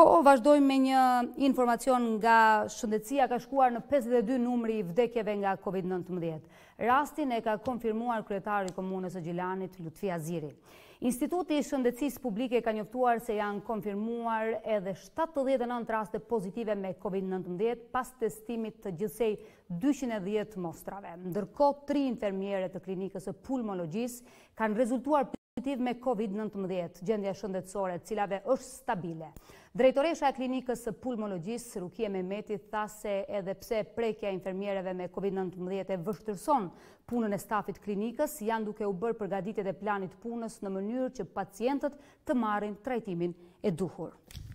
Ndërkohë po, vazhdojmë me një informacion nga shëndetësia ka shkuar në 52 numri i vdekjeve nga COVID-19. Rastin e ka konfirmuar kryetari i komunës së Gjilanit, Lutfi Aziri. Instituti i Shëndetësisë Publike ka njoftuar se janë konfirmuar edhe 79 raste pozitive me COVID-19 pas testimit të gjithsej 210 mostrave. Ndërkohë, tri infermiere të klinikës së pulmologjisë kanë rezultuar pozitiv me COVID-19, gjendja shëndetësore cilave është stabile. Drejtoresha e klinikës së Rukie Mehmeti tha se edhe pse prekja e infermierëve me COVID-19 e vështërson punën e stafit klinikës, janë duke u bërë përgatitjet e planit punës në mënyrë që pacientët të marrin trajtimin e duhur.